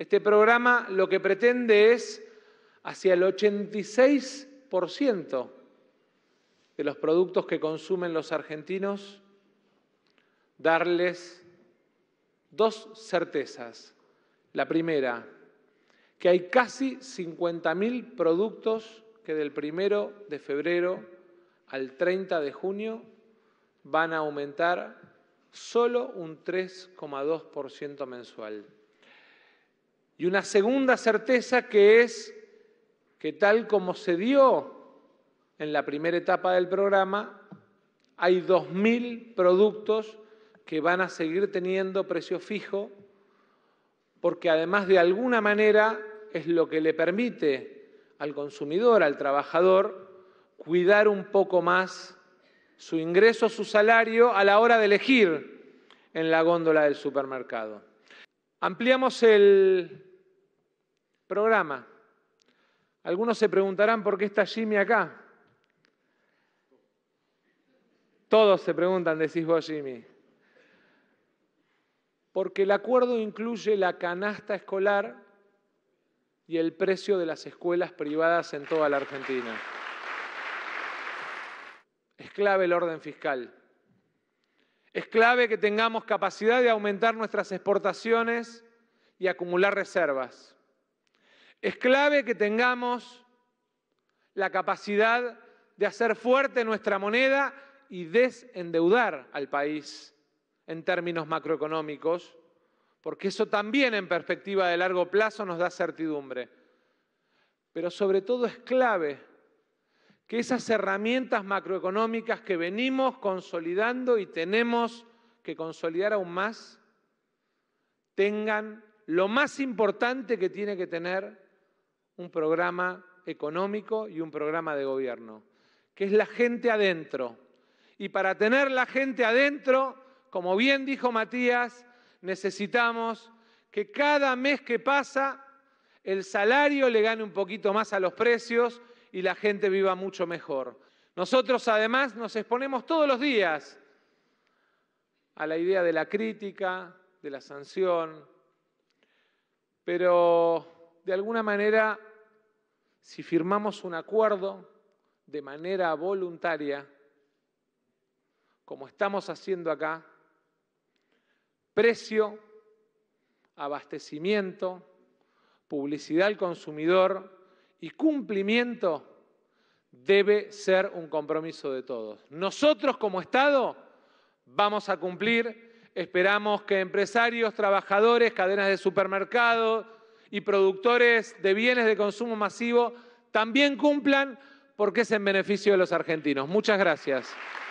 Este programa lo que pretende es hacia el 86% de los productos que consumen los argentinos, darles dos certezas. La primera, que hay casi 50.000 productos que del primero de febrero al 30 de junio van a aumentar solo un 3,2% mensual. Y una segunda certeza que es que tal como se dio en la primera etapa del programa, hay 2.000 productos que van a seguir teniendo precio fijo, porque además de alguna manera es lo que le permite al consumidor, al trabajador, cuidar un poco más su ingreso, su salario a la hora de elegir en la góndola del supermercado. Ampliamos el, programa. Algunos se preguntarán por qué está Jimmy acá. Todos se preguntan, decís vos Jimmy. Porque el acuerdo incluye la canasta escolar y el precio de las escuelas privadas en toda la Argentina. Es clave el orden fiscal. Es clave que tengamos capacidad de aumentar nuestras exportaciones y acumular reservas. Es clave que tengamos la capacidad de hacer fuerte nuestra moneda y desendeudar al país en términos macroeconómicos, porque eso también en perspectiva de largo plazo nos da certidumbre. Pero sobre todo es clave que esas herramientas macroeconómicas que venimos consolidando y tenemos que consolidar aún más, tengan lo más importante que tiene que tener un programa económico y un programa de gobierno, que es la gente adentro. Y para tener la gente adentro, como bien dijo Matías, necesitamos que cada mes que pasa el salario le gane un poquito más a los precios y la gente viva mucho mejor. Nosotros además nos exponemos todos los días a la idea de la crítica, de la sanción, pero de alguna manera si firmamos un acuerdo de manera voluntaria, como estamos haciendo acá, precio, abastecimiento, publicidad al consumidor y cumplimiento debe ser un compromiso de todos. Nosotros como Estado vamos a cumplir, esperamos que empresarios, trabajadores, cadenas de supermercados, y productores de bienes de consumo masivo también cumplan porque es en beneficio de los argentinos. Muchas gracias.